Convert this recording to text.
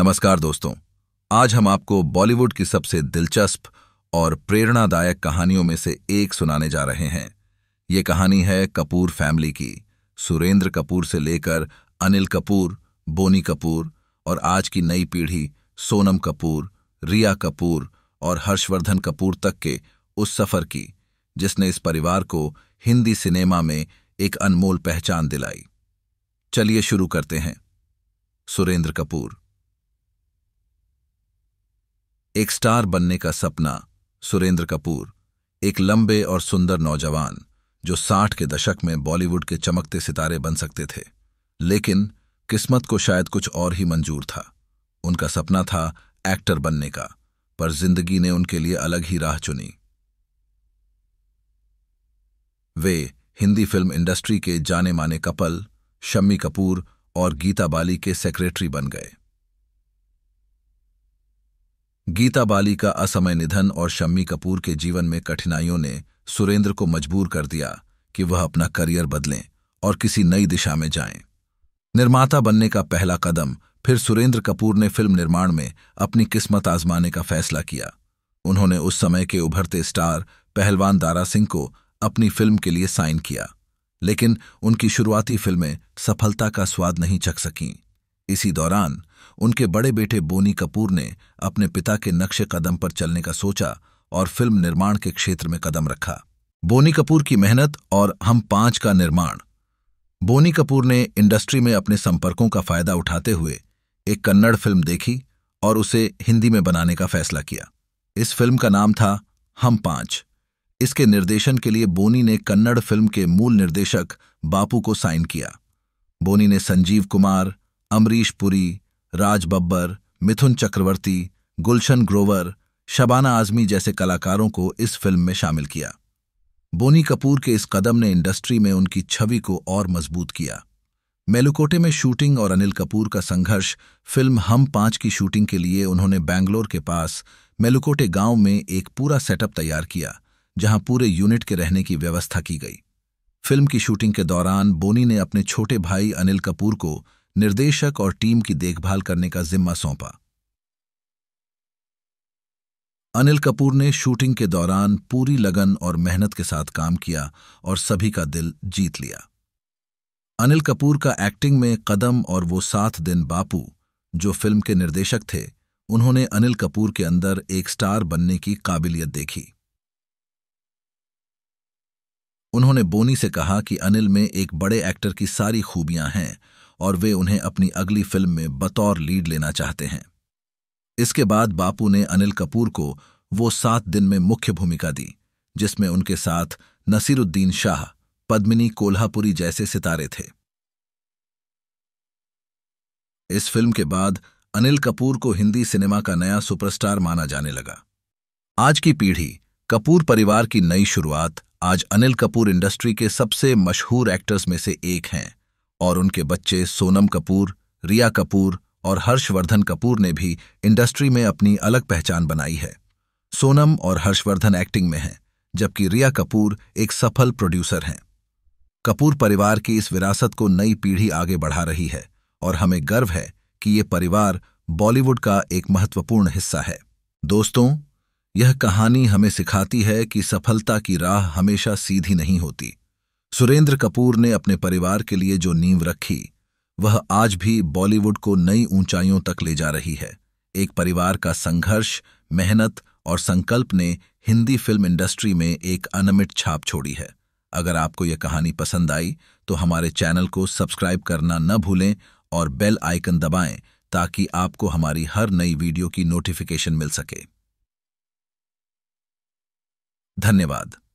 नमस्कार दोस्तों आज हम आपको बॉलीवुड की सबसे दिलचस्प और प्रेरणादायक कहानियों में से एक सुनाने जा रहे हैं ये कहानी है कपूर फैमिली की सुरेंद्र कपूर से लेकर अनिल कपूर बोनी कपूर और आज की नई पीढ़ी सोनम कपूर रिया कपूर और हर्षवर्धन कपूर तक के उस सफर की जिसने इस परिवार को हिंदी सिनेमा में एक अनमोल पहचान दिलाई चलिए शुरू करते हैं सुरेंद्र कपूर एक स्टार बनने का सपना सुरेंद्र कपूर एक लंबे और सुंदर नौजवान जो साठ के दशक में बॉलीवुड के चमकते सितारे बन सकते थे लेकिन किस्मत को शायद कुछ और ही मंजूर था उनका सपना था एक्टर बनने का पर जिंदगी ने उनके लिए अलग ही राह चुनी वे हिंदी फिल्म इंडस्ट्री के जाने माने कपल शम्मी कपूर और गीता बाली के सेक्रेटरी बन गए गीता बाली का असमय निधन और शम्मी कपूर के जीवन में कठिनाइयों ने सुरेंद्र को मजबूर कर दिया कि वह अपना करियर बदलें और किसी नई दिशा में जाएं। निर्माता बनने का पहला कदम फिर सुरेंद्र कपूर ने फिल्म निर्माण में अपनी किस्मत आजमाने का फैसला किया उन्होंने उस समय के उभरते स्टार पहलवान दारा सिंह को अपनी फिल्म के लिए साइन किया लेकिन उनकी शुरुआती फिल्में सफलता का स्वाद नहीं चख सकीं इसी दौरान उनके बड़े बेटे बोनी कपूर ने अपने पिता के नक्शे कदम पर चलने का सोचा और फिल्म निर्माण के क्षेत्र में कदम रखा बोनी कपूर की मेहनत और हम पांच का निर्माण बोनी कपूर ने इंडस्ट्री में अपने संपर्कों का फायदा उठाते हुए एक कन्नड़ फिल्म देखी और उसे हिंदी में बनाने का फैसला किया इस फिल्म का नाम था हम पांच इसके निर्देशन के लिए बोनी ने कन्नड़ फिल्म के मूल निर्देशक बापू को साइन किया बोनी ने संजीव कुमार अमरीश पुरी राज बब्बर मिथुन चक्रवर्ती गुलशन ग्रोवर शबाना आजमी जैसे कलाकारों को इस फिल्म में शामिल किया बोनी कपूर के इस कदम ने इंडस्ट्री में उनकी छवि को और मजबूत किया मेलुकोटे में शूटिंग और अनिल कपूर का संघर्ष फिल्म हम पांच की शूटिंग के लिए उन्होंने बैंगलोर के पास मेलुकोटे गांव में एक पूरा सेटअप तैयार किया जहां पूरे यूनिट के रहने की व्यवस्था की गई फिल्म की शूटिंग के दौरान बोनी ने अपने छोटे भाई अनिल कपूर को निर्देशक और टीम की देखभाल करने का जिम्मा सौंपा अनिल कपूर ने शूटिंग के दौरान पूरी लगन और मेहनत के साथ काम किया और सभी का दिल जीत लिया अनिल कपूर का एक्टिंग में कदम और वो सात दिन बापू जो फिल्म के निर्देशक थे उन्होंने अनिल कपूर के अंदर एक स्टार बनने की काबिलियत देखी उन्होंने बोनी से कहा कि अनिल में एक बड़े एक्टर की सारी खूबियां हैं और वे उन्हें अपनी अगली फिल्म में बतौर लीड लेना चाहते हैं इसके बाद बापू ने अनिल कपूर को वो सात दिन में मुख्य भूमिका दी जिसमें उनके साथ नसीरुद्दीन शाह पद्मिनी कोल्हापुरी जैसे सितारे थे इस फिल्म के बाद अनिल कपूर को हिंदी सिनेमा का नया सुपरस्टार माना जाने लगा आज की पीढ़ी कपूर परिवार की नई शुरुआत आज अनिल कपूर इंडस्ट्री के सबसे मशहूर एक्टर्स में से एक हैं और उनके बच्चे सोनम कपूर रिया कपूर और हर्षवर्धन कपूर ने भी इंडस्ट्री में अपनी अलग पहचान बनाई है सोनम और हर्षवर्धन एक्टिंग में हैं जबकि रिया कपूर एक सफल प्रोड्यूसर हैं कपूर परिवार की इस विरासत को नई पीढ़ी आगे बढ़ा रही है और हमें गर्व है कि ये परिवार बॉलीवुड का एक महत्वपूर्ण हिस्सा है दोस्तों यह कहानी हमें सिखाती है कि सफलता की राह हमेशा सीधी नहीं होती सुरेंद्र कपूर ने अपने परिवार के लिए जो नींव रखी वह आज भी बॉलीवुड को नई ऊंचाइयों तक ले जा रही है एक परिवार का संघर्ष मेहनत और संकल्प ने हिंदी फिल्म इंडस्ट्री में एक अनमिट छाप छोड़ी है अगर आपको यह कहानी पसंद आई तो हमारे चैनल को सब्सक्राइब करना न भूलें और बेल आइकन दबाएं ताकि आपको हमारी हर नई वीडियो की नोटिफिकेशन मिल सके धन्यवाद